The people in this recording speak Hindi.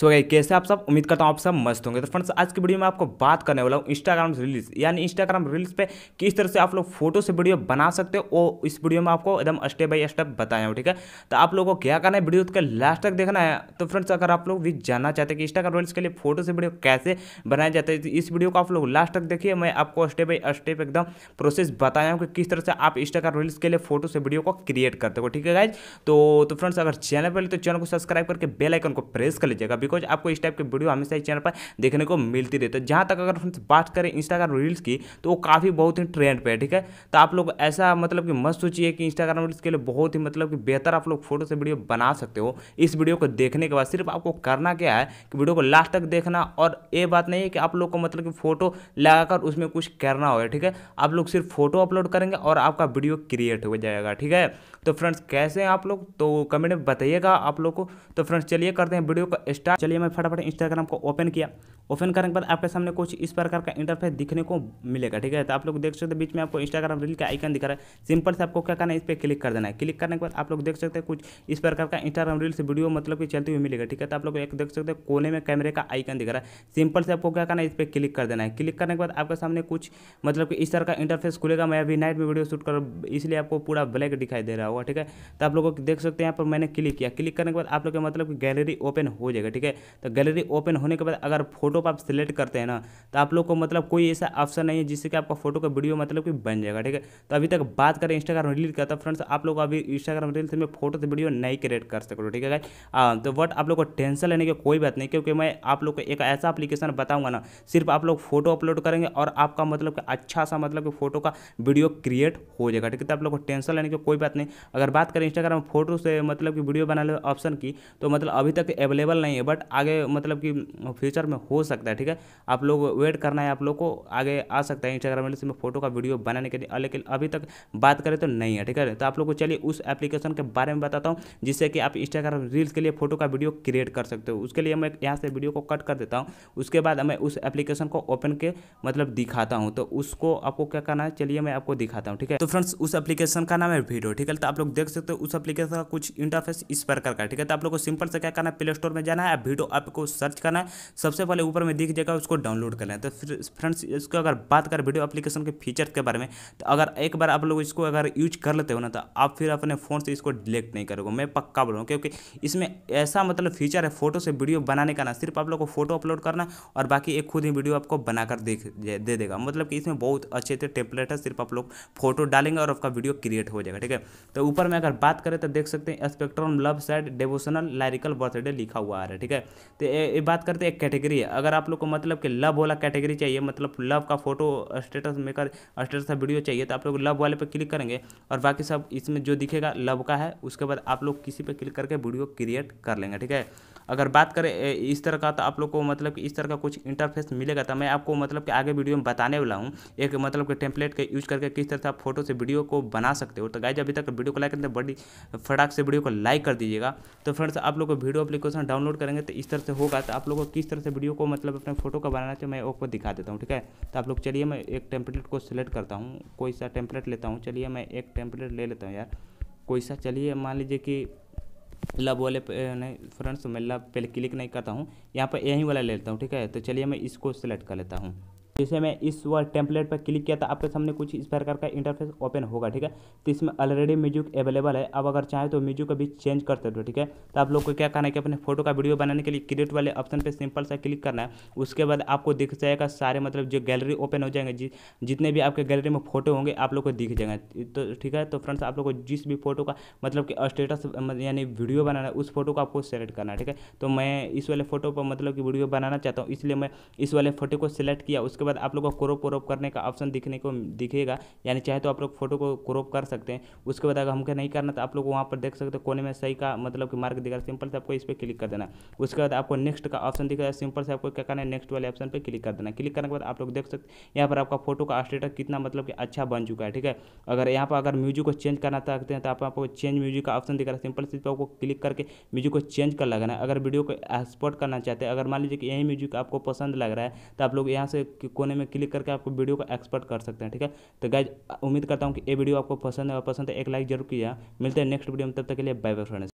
सो so, कैसे आप सब उम्मीद करता हूँ आप सब मस्त होंगे तो फ्रेंड्स आज की वीडियो में आपको बात करने वाला हूँ इंस्टाग्राम रील्स यानी इंस्टाग्राम रील्स पे किस तरह से आप लोग फोटो से वीडियो बना सकते हो वो इस वीडियो में आपको एकदम स्टेप बाय स्टेप बताया हूँ ठीक है तो आप लोगों को क्या करना है वीडियो का लास्ट तक देखना है तो फ्रेंड्स अगर आप लोग भी जानना चाहते हैं कि इंस्टाग्राम रील्स के लिए फोटो से वीडियो कैसे बनाया जाता है तो इस वीडियो को आप लोग लास्ट तक देखिए मैं आपको स्टेप बाई स्टेप एकदम प्रोसेस बताया हूँ कि किस तरह से आप इंस्टाग्राम रील्स के लिए फोटो से वीडियो को क्रिएट करते हो ठीक है गाइज तो फ्रेंड्स तो अगर चैनल पर तो चैनल को सब्सक्राइब करके बेलाइकन को प्रेस कर लीजिएगा बिकॉज आपको इस टाइप के वीडियो हमेशा इस चैनल पर देखने को मिलती रहती तो है जहाँ तक अगर फ्रेंड्स बात करें इंस्टाग्राम रील्स की तो वो काफ़ी बहुत ही ट्रेंड पर है ठीक है तो आप लोग ऐसा मतलब कि मत सोचिए कि इंस्टाग्राम रील्स के लिए बहुत ही मतलब कि बेहतर आप लोग फोटो से वीडियो बना सकते हो इस वीडियो को देखने के बाद सिर्फ आपको करना क्या है कि वीडियो को लास्ट तक देखना और ये बात नहीं है कि आप लोग को मतलब कि फ़ोटो लगाकर उसमें कुछ करना होगा ठीक है आप लोग सिर्फ फोटो अपलोड करेंगे और आपका वीडियो क्रिएट हो जाएगा ठीक है तो फ्रेंड्स कैसे हैं आप लोग तो कमेंट में बताइएगा आप लोग को तो फ्रेंड्स चलिए करते हैं वीडियो का स्टार्ट चलिए मैं फटाफट इंस्टाग्राम को ओपन किया ओपन करने के बाद आपके सामने कुछ इस प्रकार का इंटरफेस दिखने को मिलेगा ठीक है तो आप लोग देख सकते हैं बीच में आपको इंस्टाग्राम रील का आइकन दिखा रहा है सिंपल से आपको क्या करना है इस पर क्लिक कर देना है क्लिक करने के बाद आप लोग देख सकते हैं कुछ इस प्रकार का इंस्टाग्राम रील से वीडियो मतलब कि चलती हुई मिलेगा ठीक है तो आप लोग एक देख सकते हैं कोने में कैमरे का आइकन दिख रहा है सिंपल से आपको क्या करना है इस पर क्लिक कर देना है क्लिक करने के बाद आपके सामने कुछ मतलब कि इस तरह का इंटरफेस खुलेगा मैं अभी नाइट में वीडियो शूट कर इसलिए आपको पूरा ब्लैक दिखाई दे रहा होगा ठीक है तो आप लोग देख सकते हैं यहाँ पर मैंने क्लिक किया क्लिक करने के बाद आप लोग मतलब कि गैलरी ओपन हो जाएगा ठीक है है तो गैलरी ओपन होने के बाद अगर फोटो को आप सिलेक्ट करते हैं ना तो आप लोग को मतलब कोई ऐसा ऑप्शन नहीं है जिससे कि आपका फोटो का वीडियो मतलब कि बन जाएगा ठीक है तो अभी तक बात करें इंस्टाग्राम रील का तो फ्रेंड्स आप लोग अभी इंस्टाग्राम रील में फोटो से वीडियो नहीं क्रिएट कर सकते हो ठीक है तो बट आप लोग को टेंशन लेने की कोई बात नहीं क्योंकि मैं आप लोग को एक ऐसा अपलीकेशन बताऊंगा ना सिर्फ आप लोग फोटो अपलोड करेंगे और आपका मतलब कि अच्छा सा मतलब कि फोटो का वीडियो क्रिएट हो जाएगा ठीक है तो आप लोग को टेंशन लेने की कोई बात नहीं अगर बात करें इंस्टाग्राम फोटो से मतलब कि वीडियो बनाने ऑप्शन की तो मतलब अभी तक अवेलेबल नहीं है बट बट आगे मतलब कि फ्यूचर में हो सकता है ठीक है आप लोग वेट करना है आप लोग को आगे आ सकता है इंस्टाग्राम रील्स में फोटो का वीडियो बनाने के लिए लेकिन अभी तक बात करें तो नहीं है ठीक है तो आप लोग को चलिए उस एप्लीकेशन के बारे में बताता हूँ जिससे कि आप इंस्टाग्राम रील्स के लिए फोटो का वीडियो क्रिएट कर सकते हो उसके लिए मैं यहाँ से वीडियो को कट कर देता हूँ उसके बाद मैं उस एप्लीकेशन को ओपन के मतलब दिखाता हूँ तो उसको आपको क्या करना है चलिए मैं आपको दिखाता हूँ ठीक है तो फ्रेंड्स उस एप्लीकेशन का नाम है वीडियो ठीक है तो आप लोग देख सकते हो उस एप्लीकेशन का कुछ इंटरफेस इस प्रकार का ठीक है तो आप लोग को सिंपल से क्या करना है प्ले स्टोर में जाना है वीडियो आपको सर्च करना है सबसे पहले ऊपर में दिख जाएगा उसको डाउनलोड करना है तो फिर फ्रेंड्स इसको अगर बात करें वीडियो अप्लीकेशन के फीचर के बारे में तो अगर एक बार आप लोग इसको अगर यूज कर लेते हो ना तो आप फिर अपने फ़ोन से इसको डिलेक्ट नहीं करोगे मैं पक्का बोल क्योंकि इसमें ऐसा मतलब फीचर है फोटो से वीडियो बनाने का ना सिर्फ आप लोग को फोटो अपलोड करना और बाकी एक खुद ही वीडियो आपको बनाकर देख दे देगा मतलब कि इसमें बहुत अच्छे अच्छे टेम्पलेट है सिर्फ आप लोग फोटो डालेंगे और आपका वीडियो क्रिएट हो जाएगा ठीक है तो ऊपर में अगर बात करें तो देख सकते हैं spectrum love side devotional lyrical birthday लिखा हुआ आ रहा है ठीक ठीक है तो ये बात करते हैं एक कैटेगरी है अगर आप लोग को मतलब कि लव वाला कैटेगरी चाहिए मतलब लव का फोटो स्टेटस मेकर स्टेटस का वीडियो चाहिए तो आप लोग लव वाले पर क्लिक करेंगे और बाकी सब इसमें जो दिखेगा लव का है उसके बाद आप लोग किसी पर क्लिक करके वीडियो क्रिएट कर लेंगे ठीक है अगर बात करें इस तरह का तो आप लोग को मतलब कि इस तरह का कुछ इंटरफेस मिलेगा तो मैं आपको मतलब कि आगे वीडियो में बताने वाला हूँ एक मतलब कि टेम्पलेट का यूज करके किस तरह से आप फोटो से वीडियो को बना सकते हो तो गाइज अभी तक वीडियो को लाइक करते बड़ी फटाक से वीडियो को लाइक कर दीजिएगा तो फ्रेंड्स आप लोग को वीडियो अपलीकेशन डाउनलोड करेंगे तो इस तरह से होगा तो आप लोग को किस तरह से वीडियो को मतलब अपने फोटो का बनाना चाहिए मैं आपको दिखा देता हूँ ठीक है तो आप लोग चलिए मैं एक टेम्पलेट को सिलेक्ट करता हूँ कोई सा टेम्पलेट लेता हूँ चलिए मैं एक टेम्पलेट ले लेता हूँ यार कोई सा चलिए मान लीजिए कि लव वाले नहीं फ्रेंड्स तो मैं लव पहले क्लिक नहीं करता हूँ यहाँ पर यहीं वाला ले लेता हूँ ठीक है तो चलिए मैं इसको सेलेक्ट कर लेता हूँ जैसे तो मैं इस वाला टेम्पलेट पर क्लिक किया था आपके तो सामने कुछ इस प्रकार का इंटरफेस ओपन होगा ठीक है तो इसमें ऑलरेडी म्यूजिक अवेलेबल है अब अगर चाहे तो म्यूजिक अभी चेंज कर सकते हो ठीक है तो आप लोग को क्या करना है कि अपने फोटो का वीडियो बनाने के लिए क्रिएट वाले ऑप्शन पर सिंपल सा क्लिक करना है उसके बाद आपको दिख जाएगा सारे मतलब जो गैलरी ओपन हो जाएंगे जितने भी आपके गैलरी में फोटो होंगे आप लोग को दिख जाएंगे तो ठीक है तो फ्रेंड्स आप लोग को जिस भी फोटो का मतलब कि स्टेटस मतलब यानी वीडियो बनाना है उस फोटो को आपको सेलेक्ट करना है ठीक है तो मैं इस वाले फोटो पर मतलब कि वीडियो बनाना चाहता हूँ इसलिए मैं इस वाले फोटो को सिलेक्ट किया उसके बाद आप लोगों को क्रोप क्रॉप करने का ऑप्शन दिखने को दिखेगा यानी चाहे तो आप लोग फोटो को क्रोप कर सकते हैं उसके बाद अगर हमको नहीं करना तो आप लोग वहाँ पर देख सकते हो कोने में सही का मतलब कि मार्क दिखा सिंपल से आपको इस पर क्लिक कर देना उसके बाद आपको नेक्स्ट का ऑप्शन दिखेगा सिंपल से आपको क्या करना है नेक्स्ट वाले ऑप्शन पर क्लिक कर देना क्लिक करने के बाद आप लोग देख सकते हैं यहाँ पर आपका फोटो का स्टेटस कितना मतलब कि अच्छा बन चुका है ठीक है अगर यहाँ पर अगर म्यूजिक को चेंज करना चाहते हैं तो आप आपको चेंज म्यूजिक का ऑप्शन दिखा सिंपल से आपको क्लिक करके म्यूजिक को चेंज कर लगाना है अगर वीडियो को एक्सपोर्ट करना चाहते हैं अगर मान लीजिए कि यही म्यूजिक आपको पसंद लग रहा है तो आप लोग यहाँ से कोने में क्लिक करके आपको वीडियो को एक्सपर्ट कर सकते हैं ठीक है तो गाइज उम्मीद करता हूँ कि ये वीडियो आपको पसंद है और पसंद है एक लाइक जरूर किया मिलते हैं नेक्स्ट वीडियो में तब तक के लिए बाय बाय फ्रेंड्स